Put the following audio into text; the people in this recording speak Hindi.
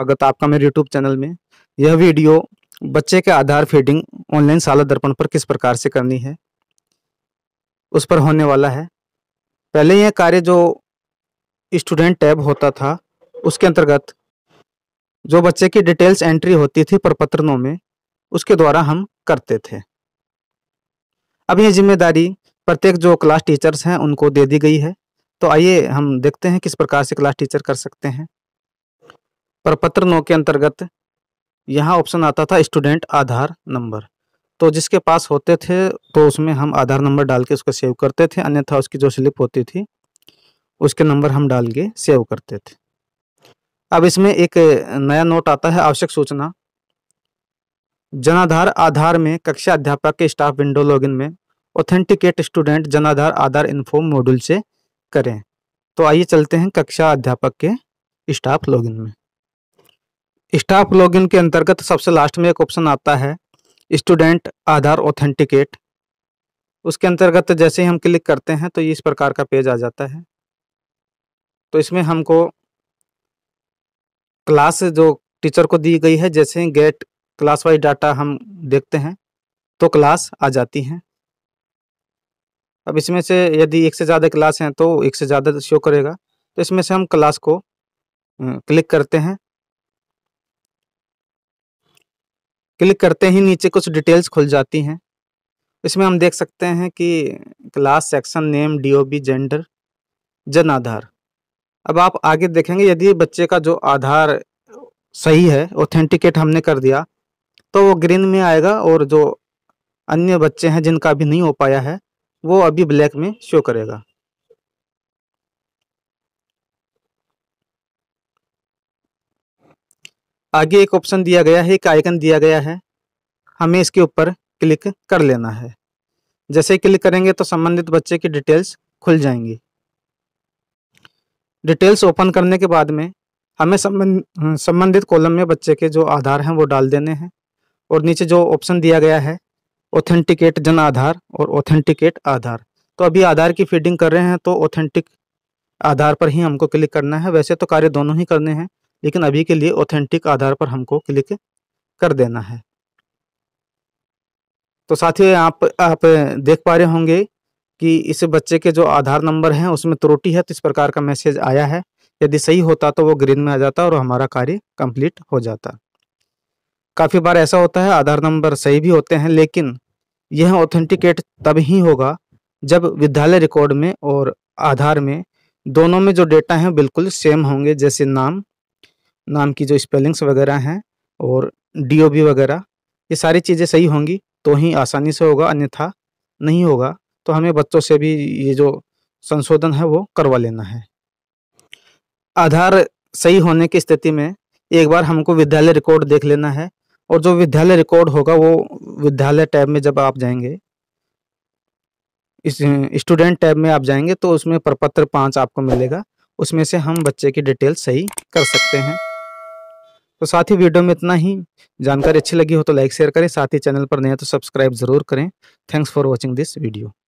स्वागत आपका मेरे यूट्यूब चैनल में यह वीडियो बच्चे के आधार फीडिंग ऑनलाइन साला दर्पण पर किस प्रकार से करनी है उस पर होने वाला है पहले यह कार्य जो स्टूडेंट टैब होता था उसके अंतर्गत जो बच्चे की डिटेल्स एंट्री होती थी प्रपत्रों में उसके द्वारा हम करते थे अब यह जिम्मेदारी प्रत्येक जो क्लास टीचर्स हैं उनको दे दी गई है तो आइए हम देखते हैं किस प्रकार से क्लास टीचर कर सकते हैं प्रपत्र नौ के अंतर्गत यहाँ ऑप्शन आता था स्टूडेंट आधार नंबर तो जिसके पास होते थे तो उसमें हम आधार नंबर डाल के उसको सेव करते थे अन्यथा उसकी जो स्लिप होती थी उसके नंबर हम डाल के सेव करते थे अब इसमें एक नया नोट आता है आवश्यक सूचना जनाधार आधार में कक्षा अध्यापक के स्टाफ विंडो लॉगिन में authenticate student Jan Aadhaar Aadhaar inform module से करें तो आइए चलते हैं कक्षा अध्यापक के स्टाफ लॉगिन में स्टाफ लॉगिन के अंतर्गत सबसे लास्ट में एक ऑप्शन आता है स्टूडेंट आधार ऑथेंटिकेट उसके अंतर्गत जैसे ही हम क्लिक करते हैं तो ये इस प्रकार का पेज आ जाता है तो इसमें हमको क्लास जो टीचर को दी गई है जैसे गेट क्लास वाइज डाटा हम देखते हैं तो क्लास आ जाती है अब इसमें से यदि एक से ज़्यादा क्लास हैं तो एक से ज़्यादा शो करेगा तो इसमें से हम क्लास को क्लिक करते हैं क्लिक करते ही नीचे कुछ डिटेल्स खुल जाती हैं इसमें हम देख सकते हैं कि class section name DOB gender Jan Aadhaar अब आप आगे देखेंगे यदि बच्चे का जो आधार सही है ऑथेंटिकेट हमने कर दिया तो वो ग्रीन में आएगा और जो अन्य बच्चे हैं जिनका अभी नहीं हो पाया है वो अभी ब्लैक में शो करेगा आगे एक ऑप्शन दिया गया है एक आइकन दिया गया है हमें इसके ऊपर क्लिक कर लेना है जैसे क्लिक करेंगे तो संबंधित बच्चे की डिटेल्स खुल जाएंगी डिटेल्स ओपन करने के बाद में हमें संबंधित कॉलम में बच्चे के जो आधार हैं वो डाल देने हैं और नीचे जो ऑप्शन दिया गया है ऑथेंटिकेट जन आधार और ऑथेंटिकेट आधार तो अभी आधार की फीडिंग कर रहे हैं तो ऑथेंटिक आधार पर ही हमको क्लिक करना है वैसे तो कार्य दोनों ही करने हैं लेकिन अभी के लिए ऑथेंटिक आधार पर हमको क्लिक कर देना है तो साथियों आप आप देख पा रहे होंगे कि इस बच्चे के जो आधार नंबर हैं उसमें त्रुटि है तो इस प्रकार का मैसेज आया है यदि सही होता तो वो ग्रीन में आ जाता और हमारा कार्य कंप्लीट हो जाता काफ़ी बार ऐसा होता है आधार नंबर सही भी होते हैं लेकिन यह ऑथेंटिकेट तब ही होगा जब विद्यालय रिकॉर्ड में और आधार में दोनों में जो डेटा है बिल्कुल सेम होंगे जैसे नाम नाम की जो स्पेलिंग्स वगैरह हैं और डी वगैरह ये सारी चीज़ें सही होंगी तो ही आसानी से होगा अन्यथा नहीं होगा तो हमें बच्चों से भी ये जो संशोधन है वो करवा लेना है आधार सही होने की स्थिति में एक बार हमको विद्यालय रिकॉर्ड देख लेना है और जो विद्यालय रिकॉर्ड होगा वो विद्यालय टैब में जब आप जाएंगे इस स्टूडेंट टैब में आप जाएंगे तो उसमें प्रपत्र पाँच आपको मिलेगा उसमें से हम बच्चे की डिटेल सही कर सकते हैं तो साथ ही वीडियो में इतना ही जानकारी अच्छी लगी हो तो लाइक शेयर करें साथ ही चैनल पर नया तो सब्सक्राइब जरूर करें thanks for watching this video